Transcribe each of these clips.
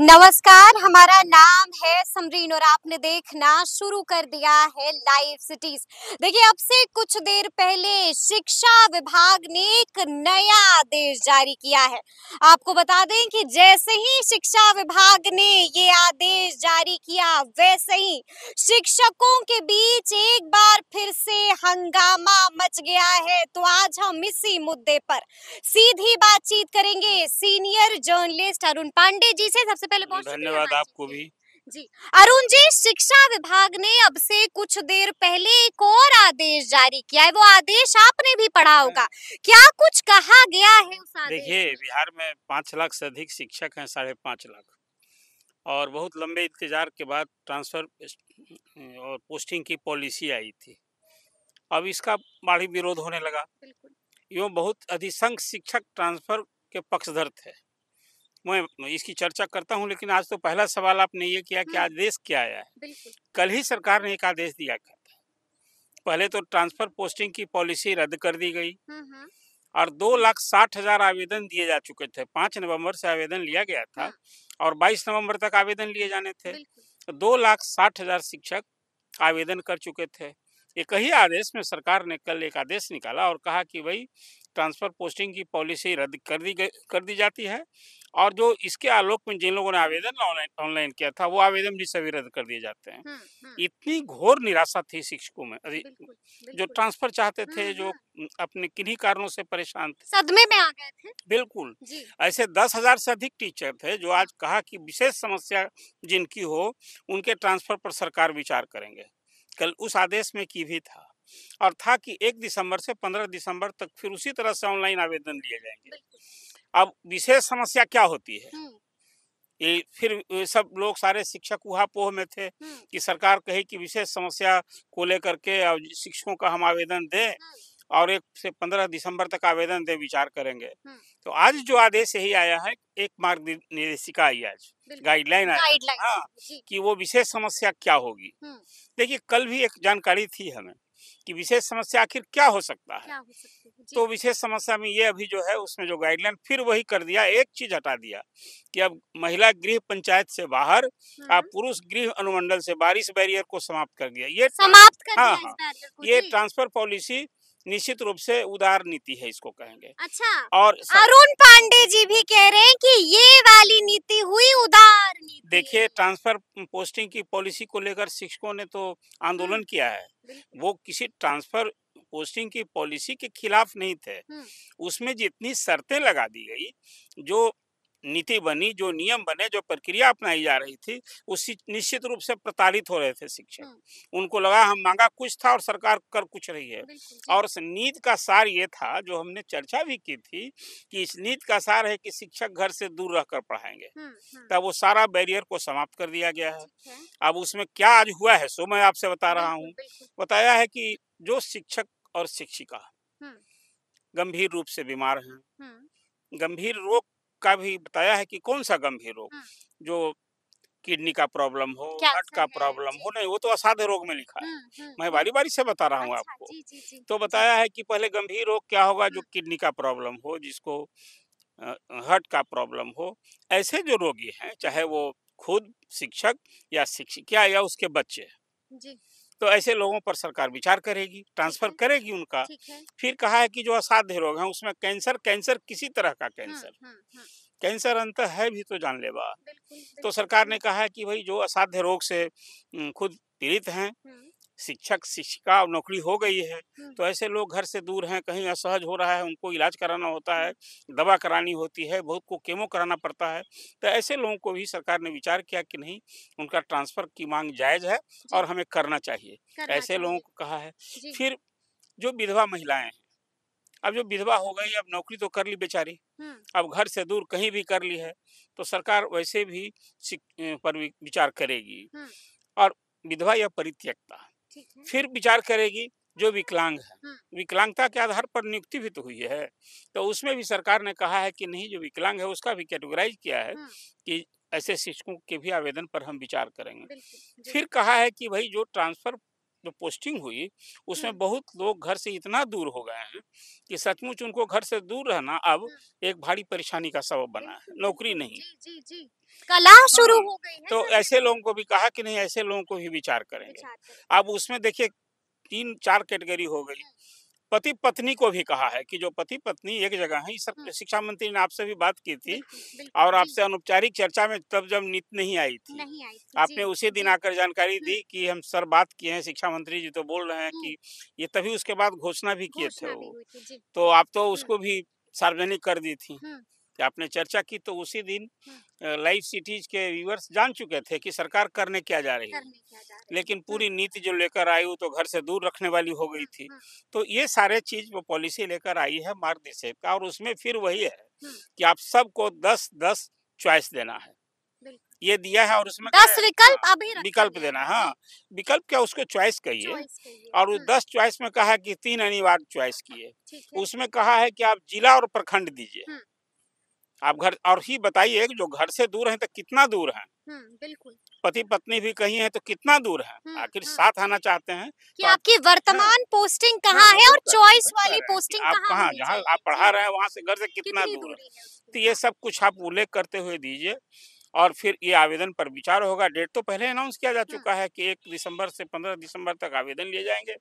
नमस्कार हमारा नाम है समरीन और आपने देखना शुरू कर दिया है लाइव सिटीज देखिए अब से कुछ देर पहले शिक्षा विभाग ने एक नया आदेश जारी किया है आपको बता दें कि जैसे ही शिक्षा विभाग ने ये आदेश जारी किया वैसे ही शिक्षकों के बीच एक बार फिर से हंगामा मच गया है तो आज हम इसी मुद्दे पर सीधी बातचीत करेंगे सीनियर जर्नलिस्ट अरुण पांडे जी से सबसे पहले बहुत धन्यवाद आपको भी जी अरुण जी शिक्षा विभाग ने अब से कुछ देर पहले एक और आदेश जारी किया है वो आदेश आपने भी पढ़ा हाँ। होगा क्या कुछ कहा गया है उस आदेश देखिए बिहार में पाँच लाख से अधिक शिक्षक हैं साढ़े पाँच लाख और बहुत लंबे इंतजार के बाद ट्रांसफर और पोस्टिंग की पॉलिसी आई थी अब इसका बाढ़ी विरोध होने लगा यूँ बहुत अधिसंख्य शिक्षक ट्रांसफर के पक्षधर थे मैं इसकी चर्चा करता हूं लेकिन आज तो पहला सवाल आपने ये किया कि हाँ। आदेश क्या आया है कल ही सरकार ने एक आदेश दिया था पहले तो ट्रांसफर पोस्टिंग की पॉलिसी रद्द कर दी गई और दो लाख साठ हजार आवेदन दिए जा चुके थे पांच नवंबर से आवेदन लिया गया था हाँ। और बाईस नवंबर तक आवेदन लिए जाने थे दो लाख साठ हजार शिक्षक आवेदन कर चुके थे एक ही आदेश में सरकार ने कल एक आदेश निकाला और कहा कि भाई ट्रांसफर पोस्टिंग की पॉलिसी रद्द कर दी कर दी जाती है और जो इसके आलोक में जिन लोगों ने आवेदन ऑनलाइन किया था वो आवेदन भी सभी रद्द कर दिए जाते हैं हुँ, हुँ. इतनी घोर निराशा थी शिक्षकों में बिल्कुल, बिल्कुल. जो ट्रांसफर चाहते थे जो अपने किन्हीं कारणों से परेशान थे सदमे में आ गए थे बिल्कुल ऐसे दस हजार से अधिक टीचर थे जो आज कहा कि विशेष समस्या जिनकी हो उनके ट्रांसफर पर सरकार विचार करेंगे कल उस आदेश में की भी था और था कि एक दिसंबर से पंद्रह दिसंबर तक फिर उसी तरह से ऑनलाइन आवेदन लिए जाएंगे अब विशेष समस्या क्या होती है ये फिर सब लोग सारे शिक्षक उहापोह में थे कि सरकार कहे कि विशेष समस्या को लेकर के शिक्षकों का हम आवेदन दे और एक से पंद्रह दिसंबर तक आवेदन दे विचार करेंगे तो आज जो आदेश यही आया है एक मार्ग निर्देशिका आई आज गाइडलाइन आई हाँ कि वो विशेष समस्या क्या होगी देखिए कल भी एक जानकारी थी हमें कि विशेष समस्या आखिर क्या हो सकता है, तो विशेष समस्या में ये अभी जो है उसमें जो गाइडलाइन फिर वही कर दिया एक चीज हटा दिया कि अब महिला गृह पंचायत से बाहर आप हाँ। पुरुष गृह अनुमंडल से बारिश बैरियर को समाप्त कर दिया ये समाप्त कर हाँ, हाँ, ये ट्रांसफर पॉलिसी निश्चित रूप से उदार नीति है इसको कहेंगे अच्छा और अरुण पांडे जी भी कह रहे हैं कि ये वाली नीति हुई उदार नीति देखिए ट्रांसफर पोस्टिंग की पॉलिसी को लेकर शिक्षकों ने तो आंदोलन हम्म। किया है वो किसी ट्रांसफर पोस्टिंग की पॉलिसी के खिलाफ नहीं थे हम्म। उसमें जितनी शर्तें लगा दी गई जो नीति बनी जो नियम बने जो प्रक्रिया अपनाई जा रही थी उसी निश्चित रूप से प्रताड़ित हो रहे थे शिक्षक हाँ। उनको लगा हम मांगा कुछ था और सरकार कर कुछ रही है और इस नीत का सार ये था जो हमने चर्चा भी की थी कि इस नीत का सार है कि शिक्षक घर से दूर रहकर पढ़ाएंगे हाँ, हाँ। तब वो सारा बैरियर को समाप्त कर दिया गया है अब उसमें क्या आज हुआ है सो मैं आपसे बता रहा हूँ बताया है कि जो शिक्षक और शिक्षिका गंभीर रूप से बीमार हैं गंभीर रोग का भी बताया है कि कौन सा गंभीर रोग जो किडनी का प्रॉब्लम हो हार्ट का प्रॉब्लम हो नहीं वो तो असाध्य रोग में लिखा है मैं बारी बारी से बता रहा हूँ अच्छा, आपको जी, जी, जी। तो बताया है कि पहले गंभीर रोग क्या होगा जो किडनी का प्रॉब्लम हो जिसको हार्ट का प्रॉब्लम हो ऐसे जो रोगी हैं चाहे वो खुद शिक्षक या शिक्षिका या उसके बच्चे जी तो ऐसे लोगों पर सरकार विचार करेगी ट्रांसफर करेगी उनका फिर कहा है कि जो असाध्य रोग है उसमें कैंसर कैंसर किसी तरह का हाँ, कैंसर हाँ, हाँ, कैंसर अंत है भी तो जानलेवा तो सरकार ने कहा है कि भाई जो असाध्य रोग से खुद पीड़ित हैं शिक्षक शिक्षिका नौकरी हो गई है हाँ। तो ऐसे लोग घर से दूर हैं कहीं असहज हो रहा है उनको इलाज कराना होता है दवा करानी होती है बहुत को केमो कराना पड़ता है तो ऐसे लोगों को भी सरकार ने विचार किया कि नहीं उनका ट्रांसफर की मांग जायज़ है और हमें करना चाहिए करना ऐसे चाहिए। लोगों को कहा है फिर जो विधवा महिलाएं हैं अब जो विधवा हो गई अब नौकरी तो कर ली बेचारी हाँ। अब घर से दूर कहीं भी कर ली है तो सरकार वैसे भी पर विचार करेगी हाँ। और विधवा या परित्यक्ता फिर विचार करेगी जो विकलांग है हाँ। विकलांगता के आधार पर नियुक्ति भी तो हुई है तो उसमें भी सरकार ने कहा है कि नहीं जो विकलांग है उसका भी कैटेगराइज किया है हाँ। कि ऐसे शिक्षकों के भी आवेदन पर हम विचार करेंगे फिर कहा है कि भाई जो ट्रांसफर जो पोस्टिंग हुई उसमें हाँ। बहुत लोग घर से इतना दूर हो गए हैं कि सचमुच उनको घर से दूर रहना अब हाँ। एक भारी परेशानी का सबब बना है नौकरी नहीं जी, जी, जी। कला शुरू हाँ, हो गई है तो ऐसे लोगों को भी कहा कि नहीं ऐसे लोगों को भी विचार करेंगे अब उसमें देखिए तीन चार कैटेगरी हो गई पति पत्नी को भी कहा है कि जो पति पत्नी एक जगह है सब शिक्षा मंत्री ने आपसे भी बात की थी और आपसे अनौपचारिक चर्चा में तब जब नीत नहीं आई थी, नहीं आई थी आपने उसी दिन आकर जानकारी दी कि हम सर बात किए हैं शिक्षा मंत्री जी तो बोल रहे हैं कि ये तभी उसके बाद घोषणा भी किए थे वो तो आप तो उसको भी सार्वजनिक कर दी थी आपने चर्चा की तो उसी दिन हाँ। लाइव सिटीज के व्यूवर्स जान चुके थे कि सरकार करने क्या जा रही है लेकिन पूरी हाँ। नीति जो लेकर आई वो तो घर से दूर रखने वाली हो गई थी हाँ। तो ये सारे चीज वो पॉलिसी लेकर आई है मार्गदर्शक का और उसमें फिर वही है कि आप सबको दस दस चॉइस देना है ये दिया है और उसमें दस विकल्प अभी विकल्प देना हाँ विकल्प क्या उसको चॉइस कहिए और उस दस चॉइस में कहा कि तीन अनिवार्य चॉइस किए उसमें कहा है कि आप जिला और प्रखंड दीजिए आप घर और ही बताइए जो घर से दूर है तो कितना दूर है बिल्कुल पति पत्नी भी कहीं है तो कितना दूर है आखिर साथ आना चाहते हैं कि तो आपकी वर्तमान पोस्टिंग कहाँ हाँ, है और चॉइस अच्छा वाली पोस्टिंग आप कहाँ जहाँ आप पढ़ा रहे हैं वहाँ से घर से कितना दूर है तो ये सब कुछ आप उल्लेख करते हुए दीजिए और फिर ये आवेदन पर विचार होगा डेट तो पहले अनाउंस किया जा चुका है कि एक दिसंबर से पंद्रह दिसंबर तक आवेदन लिए जाएंगे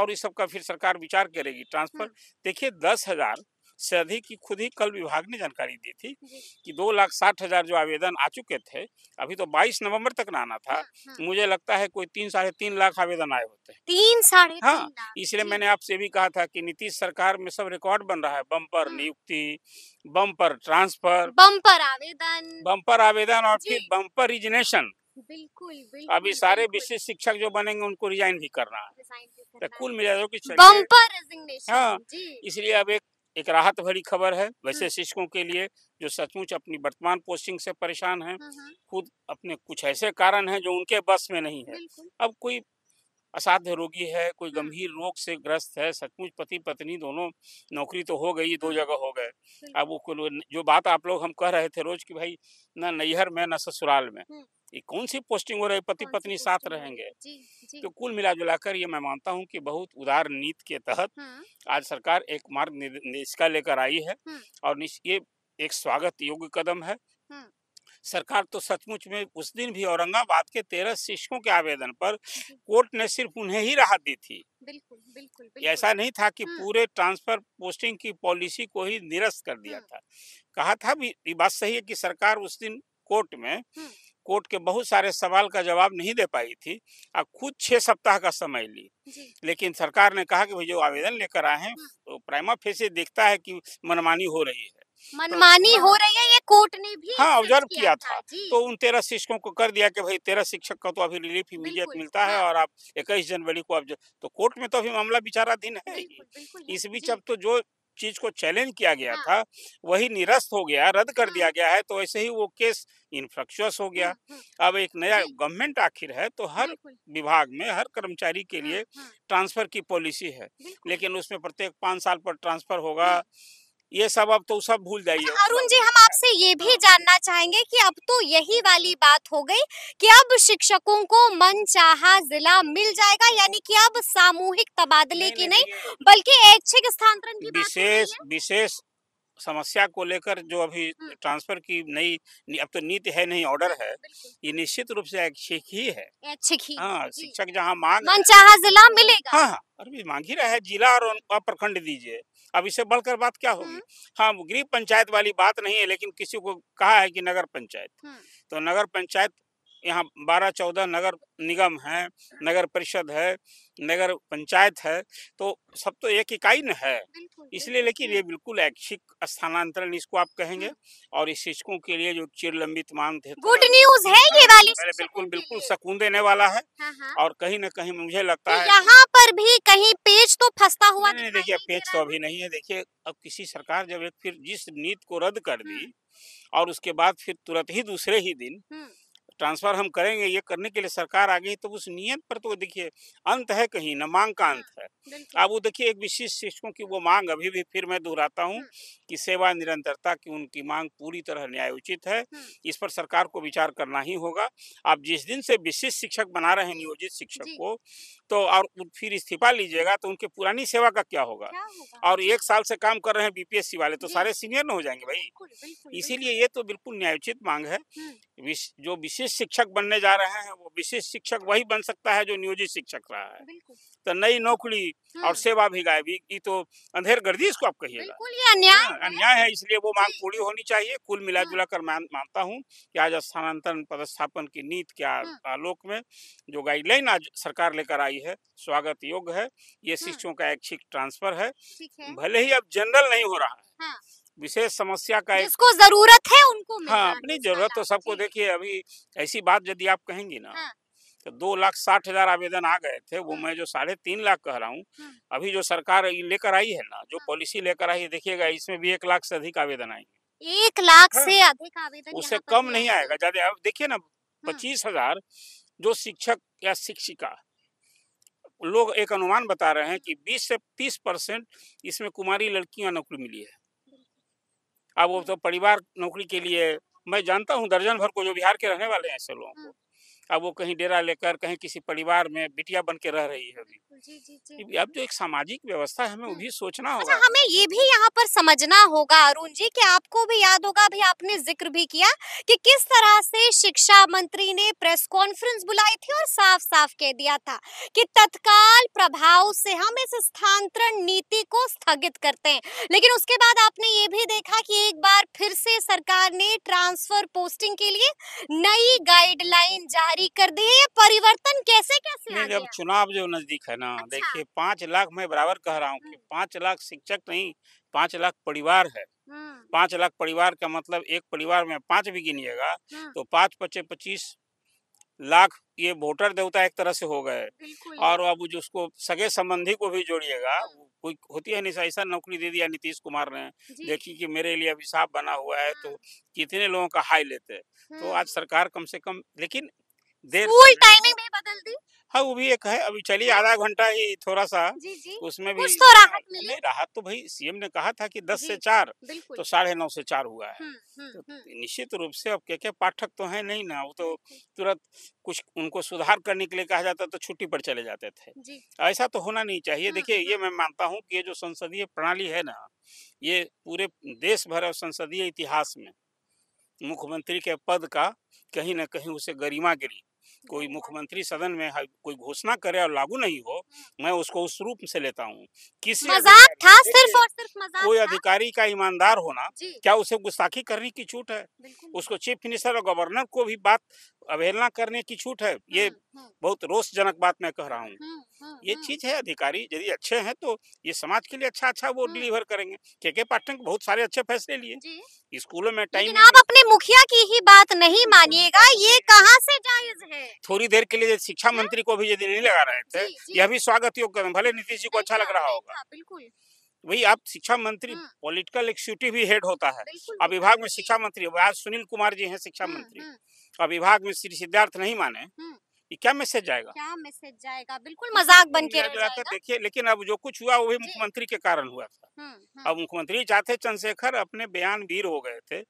और इस सब का फिर सरकार विचार करेगी ट्रांसफर देखिए दस हजार से अधिक की खुद ही कल विभाग ने जानकारी दी थी कि दो लाख साठ हजार जो आवेदन आ चुके थे अभी तो बाईस नवम्बर तक ना आना था हाँ, हाँ, मुझे लगता है कोई तीन साढ़े तीन लाख आवेदन आए होते हैं तीन साढ़े हाँ इसलिए मैंने आपसे भी कहा था कि नीतीश सरकार में सब रिकॉर्ड बन रहा है बम्पर हाँ। नियुक्ति बम्पर ट्रांसफर बम्पर आवेदन बम्पर आवेदन और फिर बम्पर रिजनेशन बिल्कुल, बिल्कुल अभी सारे विशेष शिक्षक जो बनेंगे उनको रिजाइन भी करना है तो कुल मिला दो हाँ इसलिए अब एक एक राहत भरी खबर है वैसे शिक्षकों के लिए जो सचमुच अपनी वर्तमान पोस्टिंग से परेशान हैं हाँ, हाँ। खुद अपने कुछ ऐसे कारण हैं जो उनके बस में नहीं है अब कोई असाध्य रोगी है कोई गंभीर रोग से ग्रस्त है सचमुच पति पत्नी दोनों नौकरी तो हो गई दो जगह हो गए अब वो जो बात आप लोग हम कह रहे थे रोज कि भाई ना नैहर में ना ससुराल में ये कौन सी पोस्टिंग हो रही पति पत्नी साथ रहेंगे जी, जी। तो कुल मिला जुलाकर ये मैं मानता हूँ कि बहुत उदार नीति के तहत हाँ। आज सरकार एक मार्ग निर्देश लेकर आई है हाँ। और ये एक स्वागत योग्य कदम है हाँ। सरकार तो सचमुच में उस दिन भी औरंगाबाद के तेरह शिक्षकों के आवेदन पर कोर्ट ने सिर्फ उन्हें ही राहत दी थी बिल्कुल बिल्कुल, बिल्कुल ऐसा नहीं था कि पूरे ट्रांसफर पोस्टिंग की पॉलिसी को ही निरस्त कर दिया था कहा था भी बात सही है कि सरकार उस दिन कोर्ट में कोर्ट के बहुत सारे सवाल का जवाब नहीं दे पाई थी और खुद छः सप्ताह का समय ली लेकिन सरकार ने कहा कि भाई जो आवेदन लेकर आए हैं तो प्राइमा फेसे देखता है कि मनमानी हो रही है तो मनमानी हो हाँ। रही है ये कोर्ट ने भी हाँ ऑब्जर्व किया था, था। तो उन तेरह शिक्षकों को कर दिया कि भाई तेरह शिक्षक का तो अभी रिलीफ इमीडिएट मिलता है हाँ। और आप इक्कीस जनवरी को आप तो कोर्ट में तो अभी मामला विचाराधीन है इस बीच अब तो जो चीज को चैलेंज किया गया हाँ। था वही निरस्त हो गया रद्द कर हाँ। दिया गया है तो ऐसे ही वो केस इनफ्लक्चुअस हो गया हाँ। अब एक नया गवर्नमेंट आखिर है तो हर विभाग में हर कर्मचारी के हाँ, लिए ट्रांसफर की पॉलिसी है लेकिन उसमें प्रत्येक पाँच साल पर ट्रांसफर होगा ये सब अब तो सब भूल जाइए अरुण अच्छा, जी हम आपसे ये भी जानना चाहेंगे कि अब तो यही वाली बात हो गई कि अब शिक्षकों को मन चाह जिला मिल जाएगा यानी कि अब सामूहिक तबादले की नहीं, नहीं, नहीं बल्कि ऐच्छिक स्थानांतरण की विशेष विशेष समस्या को लेकर जो अभी ट्रांसफर की नई अब तो नीति है नहीं ऑर्डर है ये निश्चित रूप से ऐच्छिक ही है हाँ शिक्षक जहाँ मांग जिला हाँ, मिलेगा हाँ अरे हाँ, मांग ही रहा है जिला और प्रखंड दीजिए अब इसे बढ़कर बात क्या होगी हाँ गृह पंचायत वाली बात नहीं है लेकिन किसी को कहा है कि नगर पंचायत तो नगर पंचायत यहाँ बारह चौदह नगर निगम है नगर परिषद है नगर पंचायत है तो सब तो एक इकाई न है इसलिए लेकिन ये हाँ। बिल्कुल ऐच्छिक स्थानांतरण इसको आप कहेंगे हाँ। और इस शिक्षकों के लिए जो चिर लंबित मांग थे गुड तो न्यूज है ये वाली बिल्कुल बिल्कुल सकून देने वाला है हाँ, और कहीं ना कहीं मुझे लगता तो है यहाँ पर भी कहीं पेज तो फंसता हुआ नहीं देखिये पेज तो अभी नहीं है देखिये अब किसी सरकार जब एक फिर जिस नीति को रद्द कर दी और उसके बाद फिर तुरंत ही दूसरे ही दिन ट्रांसफ़र हम करेंगे ये करने के लिए सरकार आ गई तो उस नियत पर तो देखिए अंत है कहीं ना मांग का अंत हाँ, है अब वो देखिए एक विशेष शिक्षकों की वो मांग अभी भी फिर मैं दोहराता हूँ हाँ। कि सेवा निरंतरता की उनकी मांग पूरी तरह न्याय उचित है हाँ। इस पर सरकार को विचार करना ही होगा आप जिस दिन से विशिष्ट शिक्षक बना रहे हैं नियोजित शिक्षक को तो और फिर इस्तीफा लीजिएगा तो उनके पुरानी सेवा का क्या होगा, क्या होगा? और एक साल से काम कर रहे हैं बीपीएससी वाले तो सारे सीनियर ना हो जाएंगे भाई इसीलिए ये तो बिल्कुल न्यायोचित मांग है विश, जो विशेष शिक्षक बनने जा रहे हैं वो विशेष शिक्षक वही बन सकता है जो नियोजित शिक्षक रहा है तो नई नौकरी और सेवा भी गायबी की तो अंधेर गर्दी इसको आप कहिएगा हाँ, अन्याय है इसलिए वो मांग पूरी होनी चाहिए कुल मिला हाँ। जुला कर मानता हूँ की आज स्थानांतरण पदस्थापन की नीति के हाँ। आलोक में जो गाइडलाइन आज सरकार लेकर आई रही है स्वागत योग्य है ये हाँ। शिक्षकों का ऐच्छिक ट्रांसफर है भले ही अब जनरल नहीं हो रहा है हाँ। विशेष समस्या का इसको जरूरत है उनको हाँ अपनी जरूरत तो सबको देखिए अभी ऐसी बात यदि आप कहेंगी ना हाँ। तो दो लाख साठ हजार आवेदन आ गए थे वो मैं जो साढ़े तीन लाख कह रहा हूँ अभी जो सरकार लेकर आई है ना जो पॉलिसी लेकर आई है देखिएगा इसमें भी एक लाख से अधिक आवेदन आएंगे एक लाख से अधिक आवेदन उससे कम नहीं आएगा ज्यादा अब देखिए ना पच्चीस हजार जो शिक्षक या शिक्षिका लोग एक अनुमान बता रहे हैं कि 20 से 30 परसेंट इसमें कुमारी लड़कियां नौकरी मिली है अब वो तो परिवार नौकरी के लिए मैं जानता हूँ दर्जन भर को जो बिहार के रहने वाले हैं ऐसे लोगों को अब वो कहीं डेरा लेकर कहीं किसी परिवार में बिटिया बन के रह रही है अभी जी, जी, जी। अब जो एक सामाजिक व्यवस्था है हमें वो हम्म। भी सोचना अच्छा, होगा अच्छा, हमें ये भी यहाँ पर समझना होगा अरुण जी कि आपको भी याद होगा अभी आपने जिक्र भी किया कि किस तरह से शिक्षा मंत्री ने प्रेस कॉन्फ्रेंस बुलाई थी और साफ साफ कह दिया था कि तत्काल प्रभाव से हम इस स्थानांतरण नीति को स्थगित करते हैं लेकिन उसके बाद आपने ये भी देखा कि एक बार फिर से सरकार ने ट्रांसफर पोस्टिंग के लिए नई गाइडलाइन जारी कर दी है परिवर्तन कैसे कैसे आ गया? चुनाव जो नजदीक है ना अच्छा। देखिए पाँच लाख मैं बराबर कह रहा हूँ कि हम्म। पाँच लाख शिक्षक नहीं पाँच लाख परिवार है हम्म। पाँच लाख परिवार का मतलब एक परिवार में पाँच भी गिनिएगा हम्म। तो पाँच पच्चे पच्चीस लाख ये वोटर देवता एक तरह से हो गए और अब जो उसको सगे संबंधी को भी जोड़िएगा कोई होती है नहीं ऐसा नौकरी दे दिया नीतीश कुमार ने देखी कि मेरे लिए अभिशाप बना हुआ है तो हाँ। कितने लोगों का हाई लेते हैं तो हाँ। आज सरकार कम से कम लेकिन देर स्कूल टाइमिंग भी बदल दी हाँ वो भी एक है अभी चलिए हाँ। आधा घंटा ही थोड़ा सा जी जी उसमें भी तो राहत मिली राहत तो भाई सीएम ने कहा था कि दस से चार तो साढ़े नौ से चार हुआ है तो निश्चित रूप से अब क्या क्या पाठक तो है नहीं ना वो तो तुरंत कुछ उनको सुधार करने के लिए कहा जाता तो छुट्टी पर चले जाते थे ऐसा तो होना नहीं चाहिए देखिये ये मैं मानता हूँ की ये जो संसदीय प्रणाली है ना ये पूरे देश भर और संसदीय इतिहास में मुख्यमंत्री के पद का कहीं ना कहीं उसे गरिमा गिरी कोई हाँ। मुख्यमंत्री सदन में कोई घोषणा करे और लागू नहीं हो हाँ। मैं उसको उस रूप से लेता हूँ किसी मजाक था सिर्फ और सिर्फ मजाक कोई अधिकारी का ईमानदार होना क्या उसे गुस्ताखी करने की छूट है उसको चीफ मिनिस्टर और गवर्नर को भी बात अवहेलना करने की छूट है ये हाँ, बहुत रोषजनक बात मैं कह रहा हूँ हाँ, ये हाँ। चीज है अधिकारी यदि अच्छे हैं तो ये समाज के लिए अच्छा अच्छा वो हाँ। डिलीवर करेंगे के के पाठक बहुत सारे अच्छे फैसले लिए स्कूलों में टाइम आप अपने मुखिया की ही बात नहीं मानिएगा ये कहाँ से जायज है थोड़ी देर के लिए शिक्षा मंत्री को भी यदि नहीं लगा रहे थे यह भी स्वागत योग कर भले नीतीश जी को अच्छा लग रहा होगा बिल्कुल वही आप शिक्षा मंत्री पॉलिटिकल एक्सिक्यूटिव भी हेड होता है अब विभाग में शिक्षा मंत्री आज सुनील कुमार जी हैं शिक्षा मंत्री अब विभाग में श्री सिद्धार्थ नहीं माने कि क्या मैसेज जाएगा क्या मैसेज जाएगा बिल्कुल मजाक बन के देखिए लेकिन अब जो कुछ हुआ वो भी मुख्यमंत्री के कारण हुआ था अब मुख्यमंत्री चाहते चंद्रशेखर अपने बयान वीर हो गए थे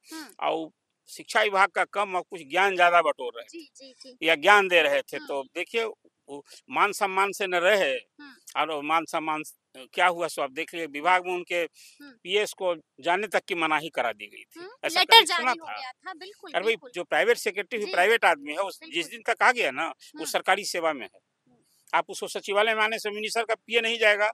और शिक्षा विभाग का कम और कुछ ज्ञान ज्यादा बटोर रहे थे या ज्ञान दे रहे थे तो देखिए मान सम्मान से न रहे और मान सम्मान क्या हुआ सो आप देख लिये विभाग में उनके पीएस को जाने तक की मनाही करा दी गई थी ऐसा जारी सुना था, था बिल्कुल, अरे बिल्कुल। जो प्राइवेट सेक्रेटरी प्राइवेट आदमी है उस जिस दिन तक आ गया ना वो सरकारी सेवा में है आप उसको सचिवालय में आने से मिनिस्टर का पीए नहीं जाएगा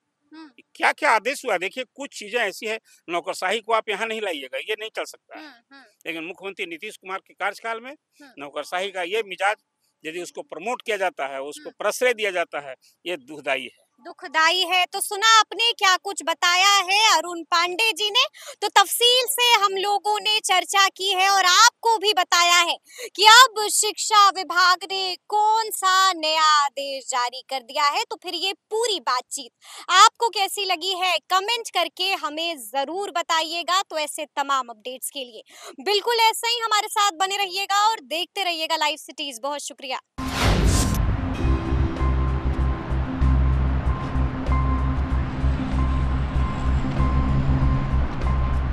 क्या क्या आदेश हुआ देखिए कुछ चीजें ऐसी है नौकरशाही को आप यहाँ नहीं लाइएगा ये नहीं चल सकता है लेकिन मुख्यमंत्री नीतीश कुमार के कार्यकाल में नौकरशाही का ये मिजाज यदि उसको प्रमोट किया जाता है उसको हम्म। प्रश्रय दिया जाता है ये दुखदायी है दुखदाई है तो सुना आपने क्या कुछ बताया है अरुण पांडे जी ने तो तफसील से हम लोगों ने चर्चा की है और आपको भी बताया है कि अब शिक्षा विभाग ने कौन सा नया आदेश जारी कर दिया है तो फिर ये पूरी बातचीत आपको कैसी लगी है कमेंट करके हमें जरूर बताइएगा तो ऐसे तमाम अपडेट्स के लिए बिल्कुल ऐसा ही हमारे साथ बने रहिएगा और देखते रहिएगा लाइव सिटीज बहुत शुक्रिया